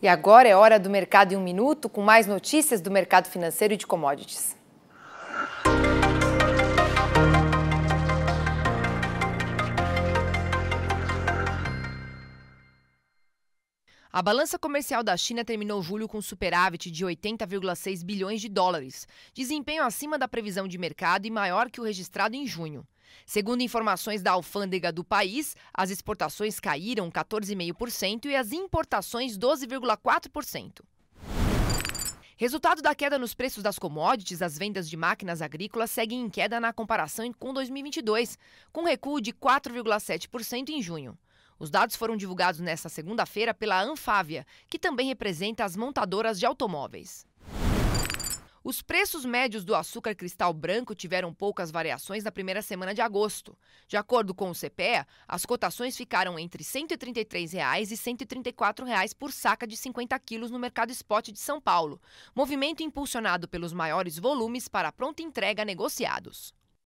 E agora é hora do Mercado em um Minuto, com mais notícias do mercado financeiro e de commodities. A balança comercial da China terminou julho com superávit de 80,6 bilhões de dólares, desempenho acima da previsão de mercado e maior que o registrado em junho. Segundo informações da alfândega do país, as exportações caíram 14,5% e as importações 12,4%. Resultado da queda nos preços das commodities, as vendas de máquinas agrícolas seguem em queda na comparação com 2022, com recuo de 4,7% em junho. Os dados foram divulgados nesta segunda-feira pela Anfávia, que também representa as montadoras de automóveis. Os preços médios do açúcar cristal branco tiveram poucas variações na primeira semana de agosto. De acordo com o CPEA, as cotações ficaram entre R$ 133 reais e R$ 134 reais por saca de 50 quilos no mercado spot de São Paulo, movimento impulsionado pelos maiores volumes para pronta entrega negociados.